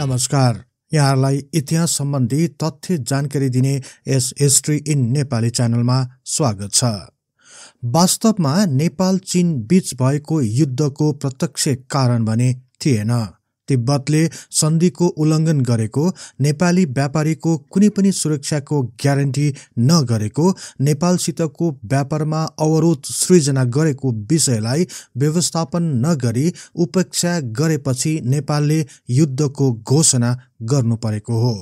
नमस्कार यहाँहरूलाई इतिहास सम्बन्धी तथ्य जानकारी दिने यस हिस्ट्री इन नेपाली च्यानलमा स्वागत छ वास्तवमा नेपाल चीन बीच भएको युद्धको प्रत्यक्ष कारण भने थिएन तिब्बतले सन्धिको उल्लङ्घन गरेको नेपाली व्यापारीको कुनै पनि सुरक्षाको ग्यारेन्टी नगरेको नेपालसितको व्यापारमा अवरोध सृजना गरेको विषयलाई व्यवस्थापन नगरी उपेक्षा गरेपछि नेपालले युद्धको घोषणा गर्नु परेको हो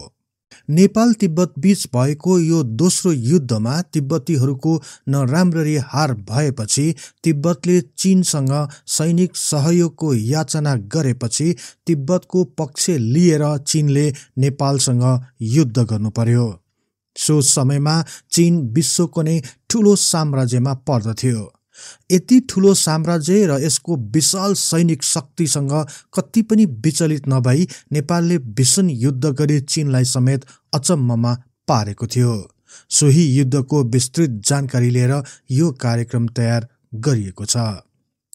नेपाल तिब्बत बीच भएको यो दोस्रो युद्धमा तिब्बतीहरूको नराम्ररी हार भएपछि तिब्बतले चीनसँग सैनिक सहयोगको याचना गरेपछि तिब्बतको पक्ष लिएर चीनले नेपालसँग युद्ध गर्नु पर्यो सो समयमा चीन विश्वको नै ठुलो साम्राज्यमा पर्दथ्यो यति ठुलो साम्राज्य र यसको विशाल सैनिक शक्तिसँग कति पनि विचलित नभई नेपालले भीषण युद्ध गरी चिनलाई समेत अचम्ममा पारेको थियो सोही युद्धको विस्तृत जानकारी लिएर यो कार्यक्रम तयार गरिएको छ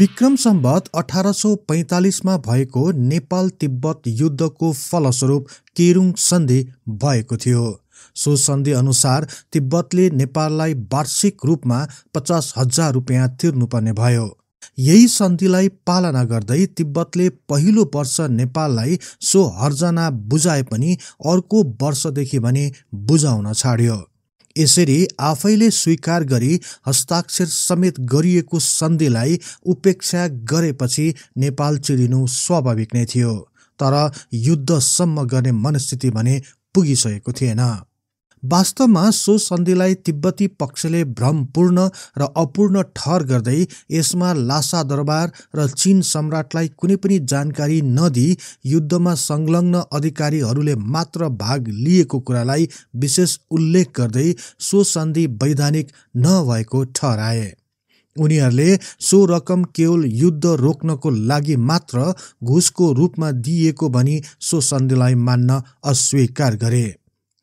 विक्रम सम्बत अठार सौ पैँतालिसमा भएको नेपाल तिब्बत युद्धको फलस्वरूप केरुङ सन्धि भएको थियो सो सन्धि अनुसार तिब्बतले नेपाललाई वार्षिक रूपमा पचास हजार रुपियाँ तिर्नुपर्ने भयो यही सन्धिलाई पालना गर्दै तिब्बतले पहिलो वर्ष नेपाललाई सो हर्जना बुझाए पनि अर्को वर्षदेखि भने बुझाउन छाड्यो यसरी आफैले स्वीकार गरी हस्ताक्षर समेत गरिएको सन्धिलाई उपेक्षा गरेपछि नेपाल चिरिनु स्वाभाविक नै थियो तर युद्धसम्म गर्ने मनस्थिति भने पुगिसकेको थिएन वास्तवमा सो सन्धिलाई तिब्बती पक्षले भ्रमपूर्ण र अपूर्ण ठहर गर्दै यसमा लासा दरबार र चीन सम्राटलाई कुनै पनि जानकारी नदिई युद्धमा संलग्न अधिकारीहरूले मात्र भाग लिएको कुरालाई विशेष उल्लेख गर्दै सो सन्धि वैधानिक नभएको ठहराए उनीहरूले सो रकम केवल युद्ध रोक्नको लागि मात्र घुसको रूपमा दिइएको भनी सो सन्धिलाई मान्न अस्वीकार गरे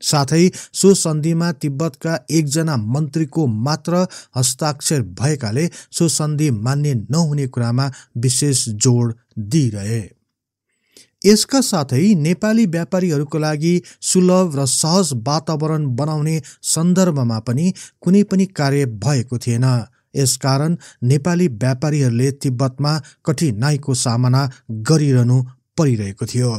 साथै सो सन्धिमा तिब्बतका एकजना मन्त्रीको मात्र हस्ताक्षर भएकाले सो सन्धि मान्य नहुने कुरामा विशेष जोड दिइरहे यसका साथै नेपाली व्यापारीहरूको लागि सुलभ र सहज वातावरण बनाउने सन्दर्भमा पनि कुनै पनि कार्य भएको थिएन यसकारण नेपाली व्यापारीहरूले तिब्बतमा कठिनाईको सामना गरिरहनु परिरहेको थियो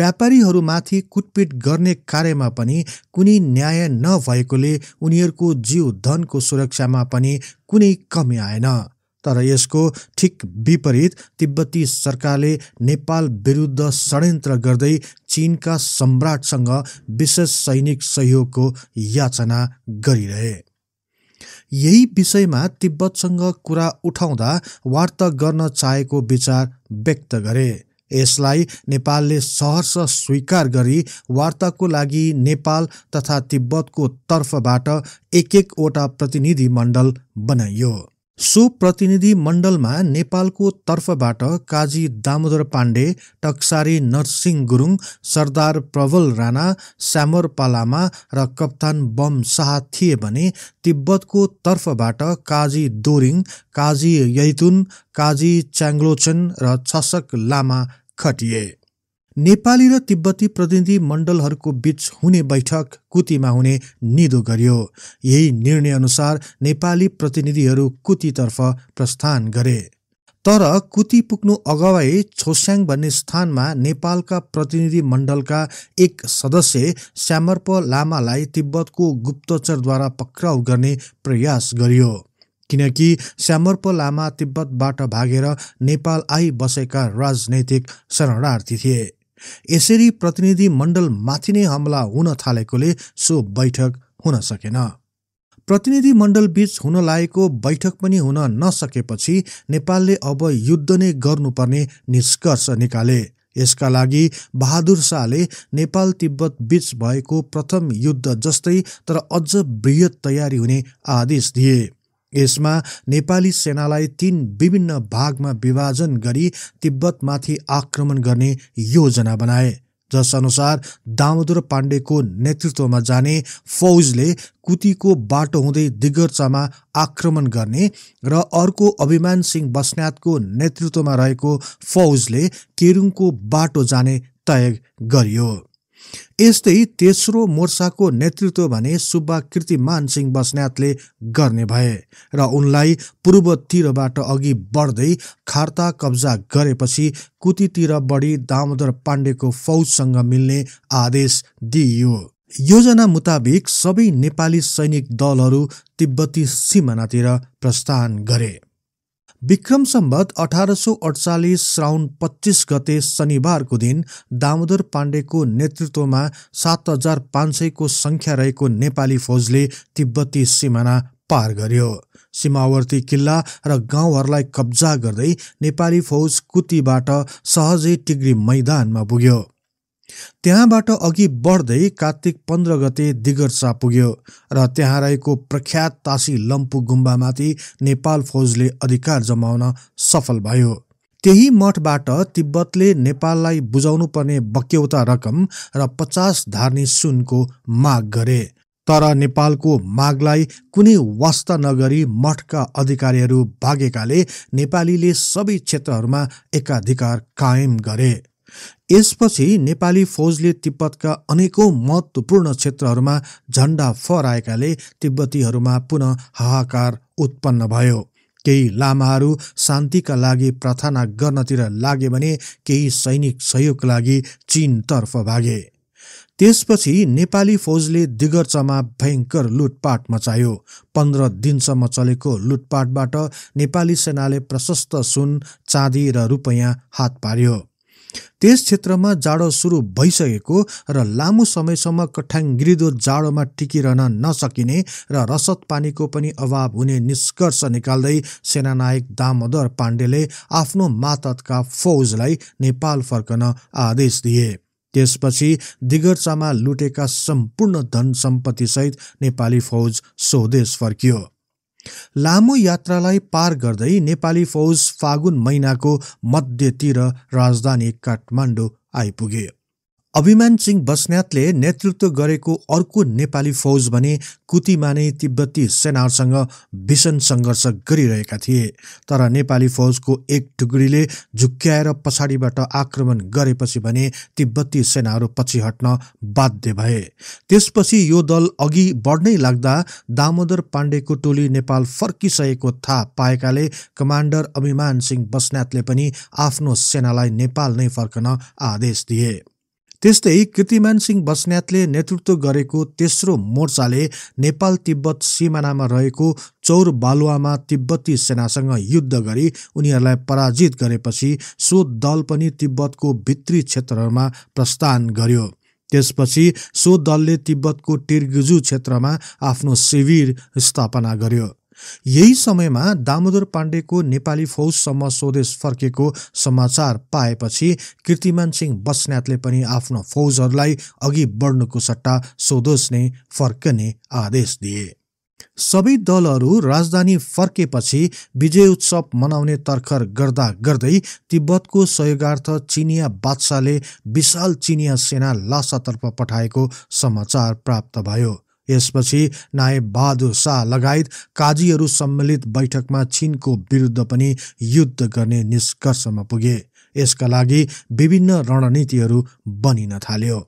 व्यापारीहरूमाथि कुटपिट गर्ने कार्यमा पनि कुनै न्याय नभएकोले उनीहरूको जीव धनको सुरक्षामा पनि कुनै कमी आएन तर यसको ठिक विपरीत तिब्बती सरकारले नेपाल विरुद्ध षड्यन्त्र गर्दै चीनका सम्राटसँग विशेष सैनिक सहयोगको याचना गरिरहे यही विषयमा तिब्बतसँग कुरा उठाउँदा वार्ता गर्न चाहेको विचार व्यक्त गरे यसलाई नेपालले सहर्ष स्वीकार गरी वार्ताको लागि नेपाल तथा तिब्बतको तर्फबाट एक एकवटा प्रतिनिधि मण्डल बनाइयो सो प्रतिनिधि मण्डलमा नेपालको तर्फबाट काजी दामोदर पाण्डे टक्सारी नरसिंह गुरुङ सरदार प्रवल राणा स्यामर पालामा र कप्तान बम शाह थिए भने तिब्बतको तर्फबाट काजी दोरिङ काजी यैतुन काजी च्याङ्लोचन र छसक लामा खटिए नेपाली र तिब्बती प्रतिनिधि मण्डलहरूको बीच हुने बैठक कुतीमा हुने निदो गरियो यही निर्णय अनुसार नेपाली प्रतिनिधिहरू कुतीतर्फ प्रस्थान गरे तर कुती पुग्नु अगावै छोस्याङ भन्ने स्थानमा नेपालका प्रतिनिधि मण्डलका एक सदस्य श्यामर्प लामालाई तिब्बतको गुप्तचरद्वारा पक्राउ गर्ने प्रयास गरियो किनकि श्यामर्प लामा तिब्बतबाट भागेर नेपाल आइबसेका राजनैतिक शरणार्थी थिए यसरी माथि नै हमला हुन थालेकोले सो बैठक हुन सकेन प्रतिनिधि प्रतिनिधिमण्डलबीच हुन लागेको बैठक पनि हुन नसकेपछि नेपालले अब युद्ध नै गर्नुपर्ने निष्कर्ष निकाले यसका लागि बहादुर शाहले नेपाल तिब्बत बीच भएको प्रथम युद्ध जस्तै तर अझ बृहत तयारी हुने आदेश दिए यसमा नेपाली सेनालाई तीन विभिन्न भागमा विभाजन गरी तिब्बतमाथि आक्रमण गर्ने योजना बनाए जसअनुसार दामोदर पाण्डेको नेतृत्वमा जाने फौजले कुतीको बाटो हुँदै दिगर्चामा आक्रमण गर्ने र अर्को अभिमान सिंह बस्नेतको नेतृत्वमा रहेको फौजले केरुङको बाटो जाने तय गरियो यस्तै तेस्रो मोर्चाको नेतृत्व भने सुब्बा कृतिमान सिंह बस्नेतले गर्ने भए र उनलाई पूर्वतिरबाट अघि बढ्दै खार्ता कब्जा गरेपछि कुतीतिर बढी दामोदर पाण्डेको फौजसँग मिल्ने आदेश दिइयो योजना मुताबिक सबै नेपाली सैनिक दलहरू तिब्बती सिमानातिर प्रस्थान गरे विक्रम सम्बत अठार सौ अडचालिस श्रावण पच्चिस गते शनिबारको दिन दामोदर पाण्डेको नेतृत्वमा सात हजार पाँच सयको सङ्ख्या रहेको नेपाली फौजले तिब्बती सिमाना पार गर्यो सीमावर्ती किल्ला र गाउँहरूलाई कब्जा गर्दै नेपाली फौज कुतीबाट सहजै टिग्री मैदानमा पुग्यो त्यहाँबाट अघि बढ्दै कार्तिक पन्ध्र गते दिगर्चा पुग्यो र त्यहाँ रहेको प्रख्यात तासी लम्पु गुम्बामाथि नेपाल फौजले अधिकार जमाउन सफल भयो त्यही मठबाट तिब्बतले नेपाललाई बुझाउनुपर्ने बक्यौता रकम र पचास धार्नी सुनको माग गरे तर नेपालको मागलाई कुनै वास्ता नगरी मठका अधिकारीहरू भागेकाले नेपालीले सबै क्षेत्रहरूमा एकाधिकार कायम गरे यसपछि नेपाली फौजले तिब्बतका अनेकौँ महत्त्वपूर्ण क्षेत्रहरूमा झन्डा फहराएकाले तिब्बतीहरूमा पुनः हाहाकार उत्पन्न भयो केही लामाहरू शान्तिका लागि प्रार्थना गर्नतिर लागे भने केही सैनिक सहयोगका लागि चीनतर्फ भागे त्यसपछि नेपाली फौजले दिगर्चमा भयङ्कर लुटपाट मचायो पन्ध्र दिनसम्म चलेको लुटपाटबाट नेपाली सेनाले प्रशस्त सुन चाँदी र रुपैयाँ हात पार्यो त्यस क्षेत्रमा जाडो सुरु भइसकेको र लामो समयसम्म कठाङ्ग्रिदो जाडोमा टिकिरहन नसकिने र रसद पानीको पनि अभाव हुने निष्कर्ष निकाल्दै सेनानायक दामोदर पाण्डेले आफ्नो मातहतका फौजलाई नेपाल फर्कन आदेश दिए त्यसपछि दिगर्चामा लुटेका सम्पूर्ण धन सम्पत्तिसहित नेपाली फौज स्वदेश फर्कियो लामो यात्रालाई पार गर्दै नेपाली फौज फागुन महिनाको मध्यतिर राजधानी काठमाडौँ आइपुगे अभिमान सिंह बस्नेतले नेतृत्व गरेको अर्को नेपाली फौज भने कुतीमा नै तिब्बती सेनाहरूसँग भीषण सङ्घर्ष गरिरहेका थिए तर नेपाली फौजको एक टुक्रीले झुक्क्याएर पछाडिबाट आक्रमण गरेपछि भने तिब्बती सेनाहरू पछि हट्न बाध्य भए त्यसपछि यो दल अघि बढ्नै लाग्दा दामोदर पाण्डेको टोली नेपाल फर्किसकेको थाहा पाएकाले कमान्डर अभिमान सिंह बस्नेतले पनि आफ्नो सेनालाई नेपाल नै फर्कन आदेश दिए त्यस्तै कृतिमान सिंह बस्नेतले नेतृत्व गरेको तेस्रो मोर्चाले नेपाल तिब्बत सिमानामा रहेको चौर बालुवामा तिब्बती सेनासँग युद्ध गरी उनीहरूलाई पराजित गरेपछि सो दल पनि तिब्बतको भित्री क्षेत्रहरूमा प्रस्थान गर्यो त्यसपछि सो दलले तिब्बतको टिर्गुजु क्षेत्रमा आफ्नो शिविर स्थापना गर्यो यही समयमा दामोदर पाण्डेको नेपाली फौजसम्म स्वदेश फर्केको समाचार पाएपछि कीर्तिमान सिंह बस्नेतले पनि आफ्नो फौजहरूलाई अघि बढ्नुको सट्टा स्वदेश नै फर्कने आदेश दिए सबै दलहरू राजधानी फर्केपछि विजय उत्सव मनाउने तर्खर गर्दा गर्दै तिब्बतको सहयोगार्थ चिनिया बादशाहले विशाल चिनिया सेना लासातर्फ पठाएको समाचार प्राप्त भयो यसपछि नायब बहादुर शाह लगायत काजीहरू सम्मिलित बैठकमा चिनको विरुद्ध पनि युद्ध गर्ने निष्कर्षमा पुगे यसका लागि विभिन्न रणनीतिहरू बनिन थाल्यो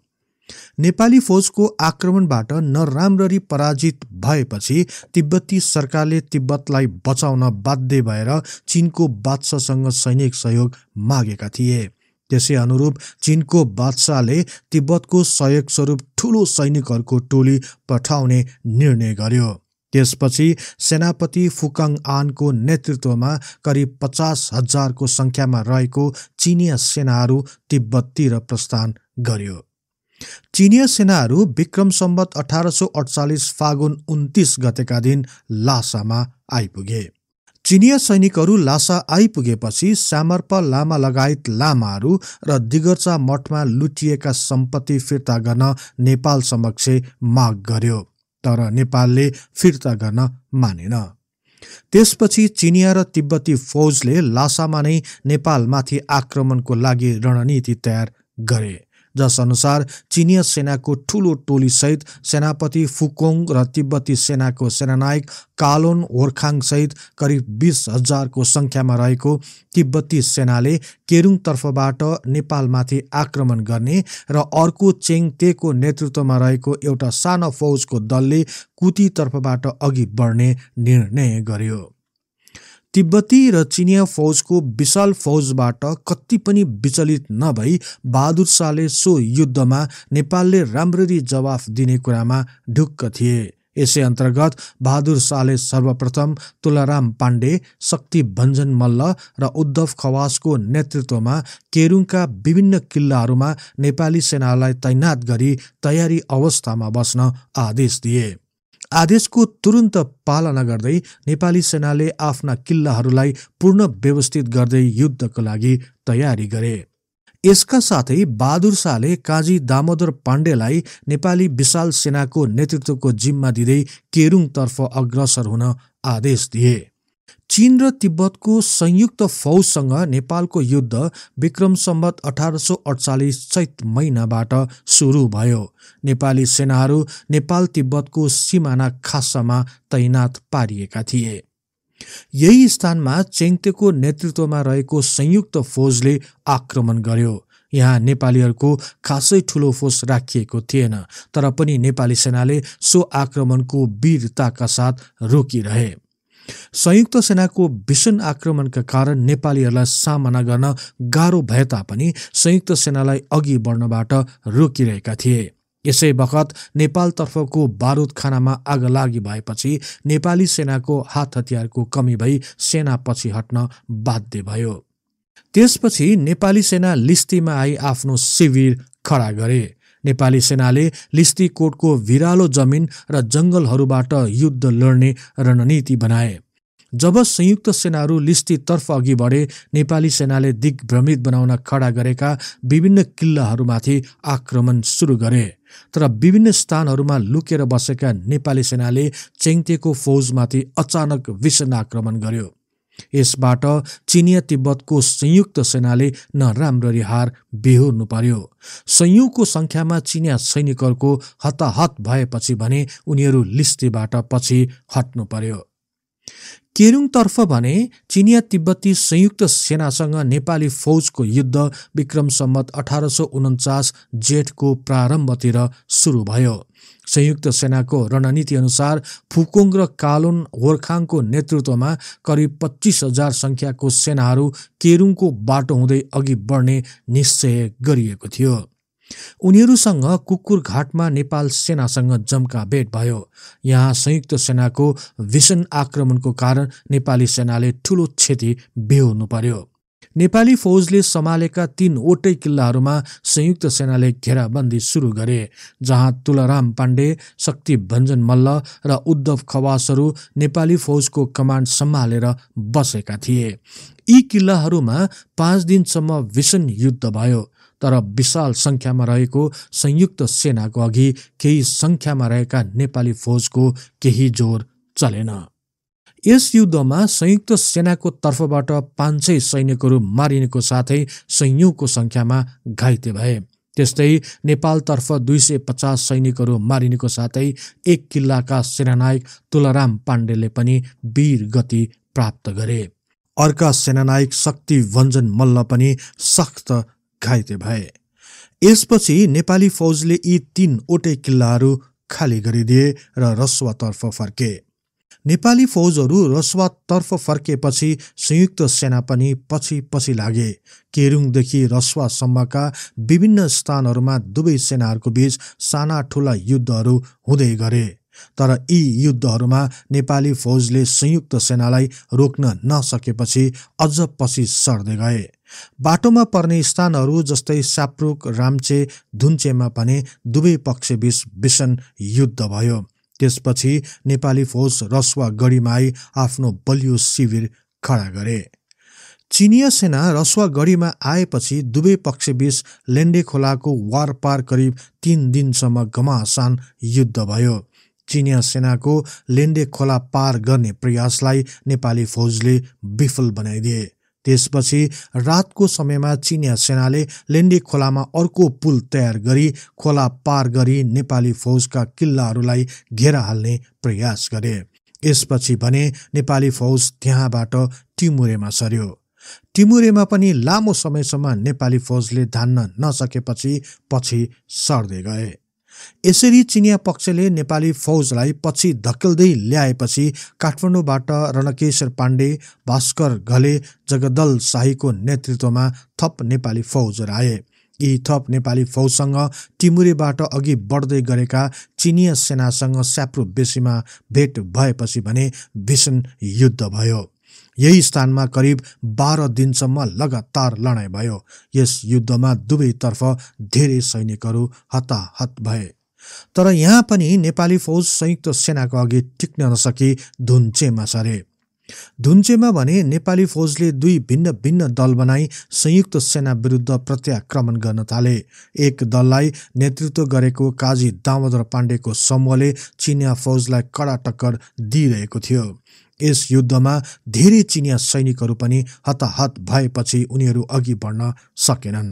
नेपाली फौजको आक्रमणबाट नराम्ररी पराजित भएपछि तिब्बती सरकारले तिब्बतलाई बचाउन बाध्य भएर चिनको बादशाहसँग सैनिक सहयोग मागेका थिए त्यसै अनुरूप चीनको बादशाहले तिब्बतको सहयोग स्वरूप ठुलो सैनिकहरूको टोली पठाउने निर्णय गर्यो त्यसपछि सेनापति फुकङ आनको नेतृत्वमा करिब पचास हजारको सङ्ख्यामा रहेको चिनिया सेनाहरू तिब्बततिर प्रस्थान गर्यो चिनिया सेनाहरू विक्रम सम्बत अठार सौ अडचालिस फागुन उन्तिस गतेका दिन लासामा आइपुगे चिनिया सैनिकहरू लासा आइपुगेपछि सामर्प लामा लगायत लामाहरू र दिगर्चा मठमा लुटिएका सम्पत्ति फिर्ता गर्न नेपाल समक्ष माग गर्यो तर नेपालले फिर्ता गर्न मानेन त्यसपछि चिनिया र तिब्बती फौजले लासामा नै नेपालमाथि आक्रमणको लागि रणनीति तयार गरे जसअनुसार चिनिया सेनाको ठुलो टोलीसहित सेनापति फुकोङ र तिब्बती सेनाको सेनानायक कालोन होर्खाङसहित करिब बिस हजारको सङ्ख्यामा रहेको तिब्बती सेनाले केरुङतर्फबाट नेपालमाथि आक्रमण गर्ने र अर्को चेङतेको नेतृत्वमा रहेको एउटा सानो फौजको दलले कुतीतर्फबाट अघि बढ्ने निर्णय गर्यो तिब्बती र चिनिया फौजको विशाल फौजबाट कति पनि विचलित नभई बहादुर शाहले सो युद्धमा नेपालले राम्ररी जवाफ दिने कुरामा ढुक्क थिए यसै अन्तर्गत बहादुर शाहले सर्वप्रथम तुलाराम पाण्डे शक्ति भञ्जन मल्ल र उद्धव खवासको नेतृत्वमा केरुङका विभिन्न किल्लाहरूमा नेपाली सेनालाई तैनात गरी तयारी अवस्थामा बस्न आदेश दिए आदेशको तुरुन्त पालना गर्दै नेपाली सेनाले आफ्ना किल्लाहरूलाई पूर्ण व्यवस्थित गर्दै युद्धको लागि तयारी गरे यसका साथै बहादुर शाहले काजी दामोदर पाण्डेलाई नेपाली विशाल सेनाको नेतृत्वको जिम्मा दिँदै केरुङतर्फ अग्रसर हुन आदेश दिए चीन र तिब्बतको संयुक्त फौजसँग नेपालको युद्ध विक्रम सम्बत अठार सौ अडचालिस चैत महिनाबाट सुरु भयो नेपाली सेनाहरू नेपाल तिब्बतको सिमाना खासमा तैनात पारिएका थिए यही स्थानमा चेङ्तेको नेतृत्वमा रहेको संयुक्त फौजले आक्रमण गर्यो यहाँ नेपालीहरूको खासै ठुलो फोर्स राखिएको थिएन तर पनि नेपाली सेनाले सो आक्रमणको वीरताका साथ रोकिरहे संयुक्त सेनाको भीषण आक्रमणका कारण नेपालीहरूलाई सामना गर्न गाह्रो भए तापनि संयुक्त सेनालाई अघि बढ्नबाट रोकिरहेका थिए यसै बखत नेपालतर्फको बारुद खानामा आग लागि भएपछि नेपाली सेनाको हात हतियारको कमी भई सेना पछि हट्न बाध्य भयो त्यसपछि नेपाली सेना लिस्तीमा आई आफ्नो शिविर खडा गरे नेपाली सेनाले लिस्तीकोटको भिरालो जमिन र जङ्गलहरूबाट युद्ध लड्ने रणनीति बनाए जब संयुक्त सेनाहरू लिस्तीतर्फ अघि बढे नेपाली सेनाले दिग्भ्रमित बनाउन खडा गरेका विभिन्न किल्लाहरूमाथि आक्रमण सुरु गरे तर विभिन्न स्थानहरूमा लुकेर बसेका नेपाली सेनाले चेङ्तेको फौजमाथि अचानक विषण आक्रमण गर्यो यसबाट चिनिया तिब्बतको संयुक्त सेनाले नराम्ररी हार बेहोर्नु पर्यो संयुक्तको सङ्ख्यामा चिनिया सैनिकहरूको हताहत भएपछि भने उनीहरू लिस्टीबाट पछि हट्नु पर्यो केरुङतर्फ भने चिनिया तिब्बती संयुक्त सेनासँग नेपाली फौजको युद्ध विक्रम सम्मत अठार सौ उन्चास जेठको प्रारम्भतिर सुरु भयो संयुक्त सेनाको रणनीति अनुसार फुकोङ र कालोन होर्खाङको नेतृत्वमा करिब पच्चिस हजार सङ्ख्याको सेनाहरू केरुङको बाटो हुँदै अघि बढ्ने निश्चय गरिएको थियो उनीहरूसँग कुकुरघाटमा नेपाल सेनासँग जम्का भेट भयो यहाँ संयुक्त सेनाको भीषण आक्रमणको कारण नेपाली सेनाले ठूलो क्षति बेहोर्नु पर्यो नेपाली फौजले सम्हालेका तीनवटै किल्लाहरूमा संयुक्त सेनाले घेराबन्दी सुरु गरे जहाँ तुलाराम पाण्डे शक्ति भञ्जन मल्ल र उद्धव खवासहरू नेपाली फौजको कमान्ड सम्हालेर बसेका थिए यी किल्लाहरूमा पाँच दिनसम्म भीषण युद्ध भयो तर विशाल सङ्ख्यामा रहेको संयुक्त सेनाको अघि केही सङ्ख्यामा रहेका नेपाली फौजको केही जोर चलेन यस युद्धमा संयुक्त सेनाको तर्फबाट पाँच सय सैनिकहरू मारिएको साथै सैन्यको सङ्ख्यामा घाइते भए त्यस्तै नेपालतर्फ दुई सय पचास सैनिकहरू मारिनुको साथै एक किल्लाका सेनानायक तुलाराम पाण्डेले पनि वीर गति प्राप्त गरे अर्का सेनानायक शक्ति भञ्जन मल्ल पनि सख्त घाइते भए यसपछि नेपाली फौजले यी तीनवटै किल्लाहरू खाली गरिदिए र रसुवातर्फ फर्के नेपाली फौजहरू रसुवातर्फ फर्केपछि संयुक्त सेना पनि पछि पछि लागे केरुङदेखि रसुवासम्मका विभिन्न स्थानहरूमा दुवै सेनाहरूको बीच साना ठुला युद्धहरू हुँदै गरे तर यी युद्धहरूमा नेपाली फौजले संयुक्त सेनालाई रोक्न नसकेपछि अझ पछि सर्दै गए बाटोमा पर्ने स्थानहरू जस्तै साप्रुक रामचे धुन्चेमा पनि दुवै पक्षबीच भीषण युद्ध भयो त्यसपछि नेपाली फौज रसुवा आई आफ्नो बलियो शिविर खडा गरे चिनिया सेना रसुवा गढीमा आएपछि दुवै पक्षबीच लेन्डे खोलाको वारपार करिब तिन दिनसम्म घमासान युद्ध भयो चिनिया सेनाको लेन्डे खोला पार गर्ने प्रयासलाई नेपाली फौजले विफल बनाइदिए त्यसपछि रातको समयमा चिनिया सेनाले लेन्डी खोलामा अर्को पुल तयार गरी खोला पार गरी नेपाली फौजका किल्लाहरूलाई घेरा हाल्ने प्रयास गरे यसपछि भने नेपाली फौज त्यहाँबाट टिमुरेमा सर्यो टिमुरेमा पनि लामो समयसम्म नेपाली फौजले धान्न नसकेपछि पछि सर्दै गए यसरी चिनिया पक्षले नेपाली फौजलाई पछि धकेल्दै ल्याएपछि काठमाडौँबाट रणकेश्वर पाण्डे भास्कर घले जगदल शाहीको नेतृत्वमा थप नेपाली फौजहरू आए यी थप नेपाली फौजसँग टिमुरेबाट अघि बढ्दै गरेका चिनिया सेनासँग स्याप्रो बेसीमा भेट भएपछि भने भीषण युद्ध भयो यही स्थानमा करिब बाह्र दिनसम्म लगातार लडाइँ भयो यस युद्धमा दुवैतर्फ धेरै सैनिकहरू हताहत भए तर यहाँ पनि नेपाली फौज संयुक्त सेनाको अघि टिक्न नसकी धुन्चेमा सरे धुन्चेमा भने नेपाली फौजले दुई भिन्न भिन्न दल बनाई संयुक्त सेना विरुद्ध प्रत्याक्रमण गर्न थाले एक दललाई नेतृत्व गरेको काजी दामोदर पाण्डेको समूहले चिनिया फौजलाई कडा टक्कर दिइरहेको थियो यस युद्धमा धेरै चिनिया सैनिकहरू पनि हताहत भएपछि उनीहरू अघि बढ्न सकेनन्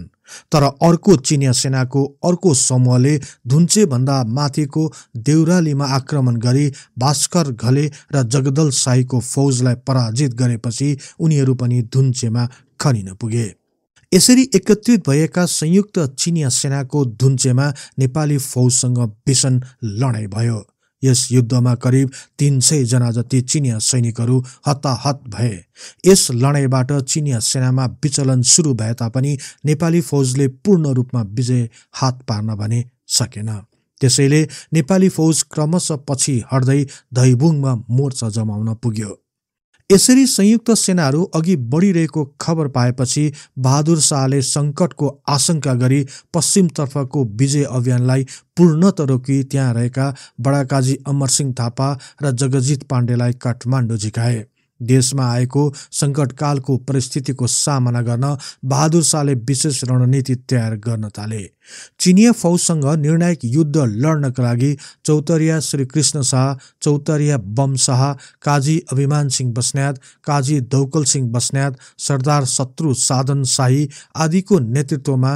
तर अर्को चिनिया सेनाको अर्को समूहले धुन्चेभन्दा माथिको देउरालीमा आक्रमण गरी भास्कर घले र जगदल शाहीको फौजलाई पराजित गरेपछि उनीहरू पनि धुन्चेमा खनिन पुगे यसरी एकत्रित भएका संयुक्त चिनिया सेनाको धुन्चेमा नेपाली फौजसँग भीषण लडाईँ भयो यस युद्धमा करिब तिन जना जति चिनिया सैनिकहरू हताहत भए यस लडाइँबाट चिनिया सेनामा विचलन सुरु भए तापनि नेपाली फौजले पूर्ण रूपमा विजय हात पार्न भने सकेन त्यसैले नेपाली फौज क्रमशः पछि हट्दै धैबुङमा मोर्चा जमाउन पुग्यो यसरी संयुक्त सेनाहरू अघि बढिरहेको खबर पाएपछि बहादुर शाहले सङ्कटको आशंका गरी पश्चिमतर्फको विजय अभियानलाई पूर्णत रोकी त्यहाँ रहेका बडाकाजी अमरसिंह थापा र जगजित पाण्डेलाई काठमाडौँ झिकाए देशमा आएको सङ्कटकालको परिस्थितिको सामना गर्न बहादुर शाहले विशेष रणनीति तयार गर्न थाले चिनिया फौजसँग निर्णायक युद्ध लड्नका लागि चौतरिया श्रीकृष्ण शाह चौतरिया बम शाह काजी अभिमान सिंह बस्नेत काजी दौकल सिंह बस्नेत सरदार शत्रु साधन शाही आदिको नेतृत्वमा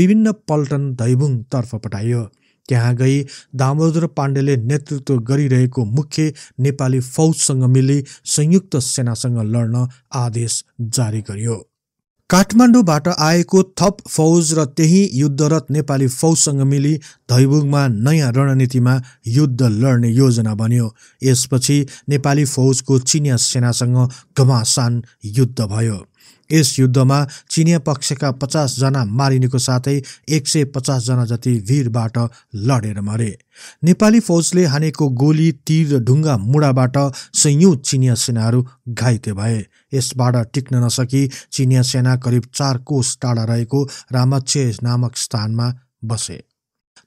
विभिन्न पल्टन धैबुङतर्फ पठाइयो त्यहाँ गई दामोदर पाण्डेले नेतृत्व गरिरहेको मुख्य नेपाली फौजसँग मिली संयुक्त सेनासँग लड्न आदेश जारी गरियो काठमाडौँबाट आएको थप फौज र त्यही युद्धरत नेपाली फौजसँग मिली धैबुङमा नयाँ रणनीतिमा युद्ध लड्ने योजना बन्यो यसपछि नेपाली फौजको चिनिया सेनासँग घमासान युद्ध भयो यस युद्धमा चिनिया पक्षका पचासजना मारिनेको साथै एक सय पचासजना जति वीरबाट लडेर मरे नेपाली फौजले हानेको गोली तीर र ढुङ्गा मुढाबाट सयौँ चिनिया सेनाहरू घाइते भए यसबाट टिक्न नसकी चिनिया सेना करिब चार कोष टाढा रहेको रामाक्षे नामक स्थानमा बसे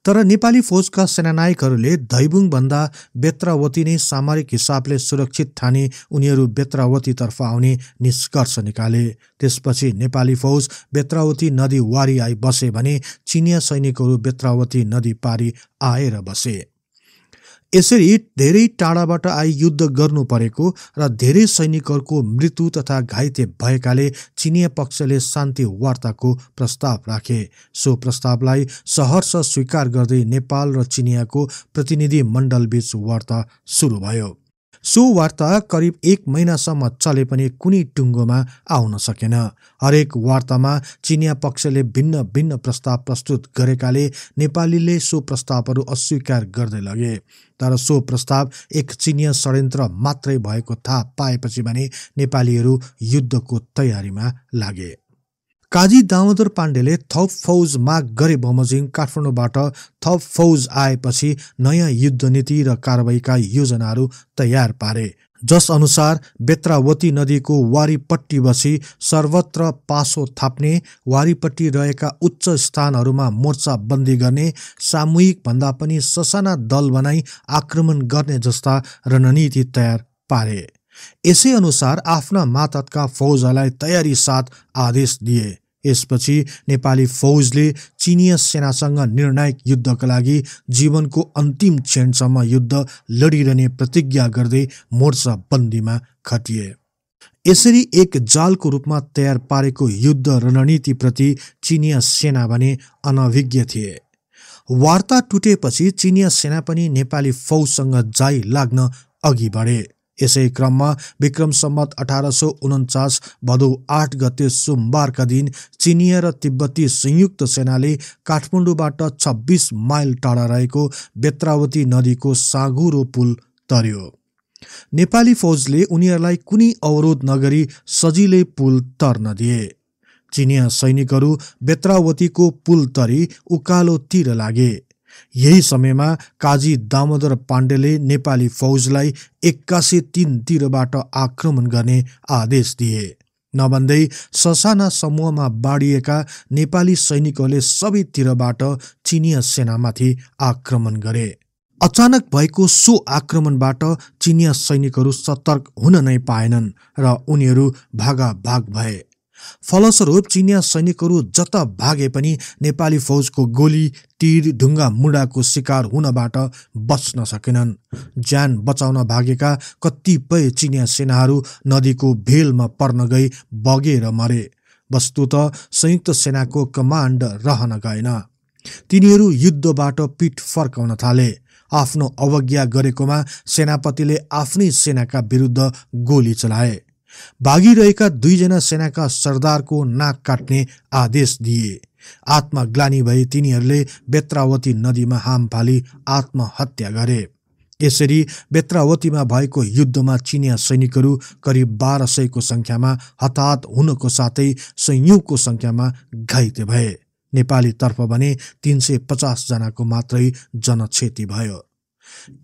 तर नेपाली फौजका सेनानायकहरूले दैबुङभन्दा बेत्रावती नै सामरिक हिसाबले सुरक्षित ठाने उनीहरू बेत्रावतीतर्फ आउने निष्कर्ष निकाले त्यसपछि नेपाली फौज बेत्रावती नदी वारी आई बसे भने चिनिया सैनिकहरू बेत्रावती नदी पारी आएर बसे यसरी धेरै टाढाबाट आई युद्ध गर्नु परेको र धेरै सैनिकहरूको मृत्यु तथा घाइते भएकाले चिनिया पक्षले शान्ति वार्ताको प्रस्ताव राखे सो प्रस्तावलाई सहर्ष स्वीकार गर्दै नेपाल र चिनियाको प्रतिनिधि मण्डलबीच वार्ता सुरु भयो सो वार्ता करिब एक महिनासम्म चले पनि कुनै टुङ्गोमा आउन सकेन हरेक वार्तामा चिनिया पक्षले भिन्न भिन्न प्रस्ताव प्रस्तुत गरेकाले नेपालीले सो प्रस्तावहरू अस्वीकार गर्दै लगे तर सो प्रस्ताव एक चिनिया षड्यन्त्र मात्रै भएको थाहा पाएपछि भने नेपालीहरू युद्धको तयारीमा लागे काजी दामोदर पाण्डेले थप फौज माग गरे बमोजिङ काठमाडौँबाट थप फौज आएपछि नयाँ युद्धनीति र कारवाहीका योजनाहरू तयार पारे जस अनुसार बेत्रावती नदीको वारीपट्टी बसी सर्वत्र पासो थाप्ने वारीपट्टि रहेका उच्च स्थानहरूमा मोर्चाबन्दी गर्ने सामूहिक भन्दा पनि ससाना दल बनाई आक्रमण गर्ने जस्ता रणनीति तयार पारे यसै अनुसार आफ्ना मातहतका फौजहरूलाई तयारी साथ आदेश दिए यसपछि नेपाली फौजले चिनिया सेनासँग निर्णायक युद्धका लागि जीवनको अन्तिम क्षणसम्म युद्ध लडिरहने प्रतिज्ञा गर्दै मोर्चा बन्दीमा खटिए यसरी एक जालको रूपमा तयार पारेको युद्ध रणनीतिप्रति चिनिया सेना भने अनभिज्ञ थिए वार्ता टुटेपछि चिनिया सेना पनि नेपाली फौजसँग जाइ लाग्न अघि बढे यसै क्रममा विक्रम सम्मत अठार सौ उन्चास भदौ आठ गते सोमबारका दिन चिनिया र तिब्बती संयुक्त सेनाले काठमाडौँबाट छब्बिस माइल टाढा रहेको बेत्रावती नदीको साँगुरो पुल तर्यो नेपाली फौजले उनीहरूलाई कुनै अवरोध नगरी सजिलै पुल तर्न दिए चिनिया सैनिकहरू बेत्रावतीको पुल तरी उकालोतिर लागे यही समयमा काजी दामोदर पाण्डेले नेपाली फौजलाई एक्कासी तिनतिरबाट आक्रमण गर्ने आदेश दिए नभन्दै ससाना समूहमा बाँडिएका नेपाली सैनिकहरूले सबैतिरबाट चिनिया सेनामाथि आक्रमण गरे अचानक भएको सो आक्रमणबाट चिनिया सैनिकहरू सतर्क हुन नै पाएनन् र उनीहरू भागाभाग भए फलस्वरूप चिनिया सैनिकहरू जता भागे पनि नेपाली फौजको गोली तीर ढुङ्गा मुडाको शिकार हुनबाट बच्न सकेनन् ज्यान बचाउन भागेका कतिपय चिनिया सेनाहरू नदीको भेलमा पर्न गई बगेर मरे वस्तुत संयुक्त सेनाको कमान्ड रहन गएन तिनीहरू युद्धबाट पिठ फर्काउन थाले आफ्नो अवज्ञा गरेकोमा सेनापतिले आफ्नै सेनाका विरुद्ध गोली चलाए भागिरहेका दुईजना सेनाका सरदारको नाक काट्ने आदेश दिए आत्मग्लानी भई तिनीहरूले बेत्रावती नदीमा हाम फाली आत्महत्या गरे यसरी बेत्रावतीमा भएको युद्धमा चिनिया सैनिकहरू करिब बाह्र सयको सङ्ख्यामा हताहत हुनको साथै सयौँको सङ्ख्यामा घाइते भए नेपालीतर्फ भने तिन सय पचासजनाको मात्रै जनक्षति भयो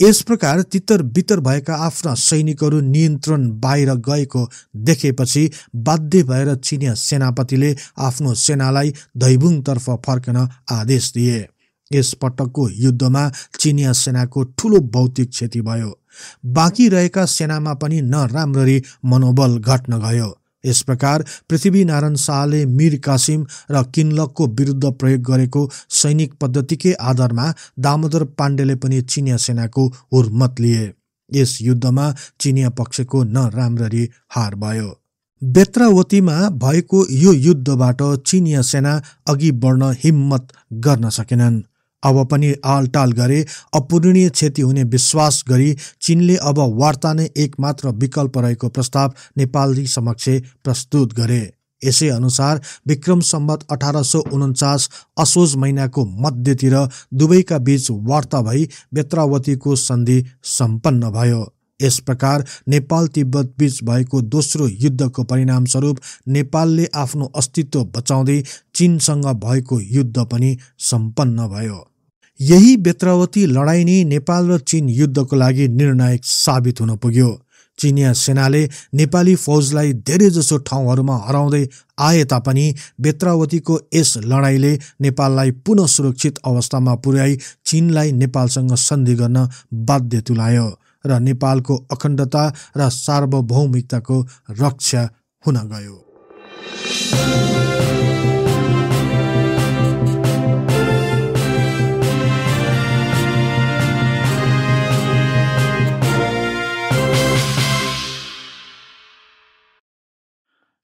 यस प्रकार तितर बितर भएका आफ्ना सैनिकहरू नियन्त्रण बाहिर गएको देखेपछि बाध्य भएर चिनिया सेनापतिले आफ्नो सेनालाई धैबुङतर्फ फर्कन आदेश दिए यस पटकको युद्धमा चिनिया सेनाको ठुलो भौतिक क्षति भयो बाँकी रहेका सेनामा पनि नराम्ररी मनोबल घट्न गयो यस प्रकार पृथ्वीनारायण शाहले मिर कासिम र किनलकको विरुद्ध प्रयोग गरेको सैनिक पद्धतिकै आधारमा दामोदर पाण्डेले पनि चिनिया सेनाको हुर्मत लिए यस युद्धमा चिनिया पक्षको नराम्ररी हार भयो बेत्रावतीमा भएको यो युद्धबाट चिनिया सेना अघि बढ्न हिम्मत गर्न सकेनन् अब पनि आलटाल गरे अपूरणीय क्षति हुने विश्वास गरी चीनले अब वार्ता नै एकमात्र विकल्प रहेको प्रस्ताव नेपाली समक्ष प्रस्तुत गरे यसै अनुसार विक्रम सम्बत अठार सौ उन्चास असोज महिनाको मध्यतिर दुवैका बीच वार्ता भई बेत्रावतीको सन्धि सम्पन्न भयो यस प्रकार नेपाल तिब्बत बीच भएको दोस्रो युद्धको परिणामस्वरूप नेपालले आफ्नो अस्तित्व बचाउँदै चिनसँग भएको युद्ध पनि सम्पन्न भयो यही बेत्रावती लडाइँ नै नेपाल र चीन युद्धको लागि निर्णायक साबित हुन पुग्यो चिनिया सेनाले नेपाली फौजलाई धेरैजसो ठाउँहरूमा हराउँदै आए तापनि बेत्रावतीको यस लडाइँले नेपाललाई पुनः सुरक्षित अवस्थामा पुर्याई चिनलाई नेपालसँग सन्धि गर्न बाध्य तुलायो र नेपालको अखण्डता र सार्वभौमिकताको रक्षा हुन गयो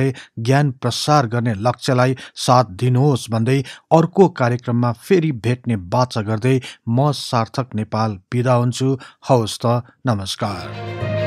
बारे ज्ञान प्रसार गर्ने लक्ष्यलाई साथ दिनुहोस् भन्दै अर्को कार्यक्रममा फेरि भेट्ने बाचा गर्दै म सार्थक नेपाल बिदा हुन्छु हवस् त नमस्कार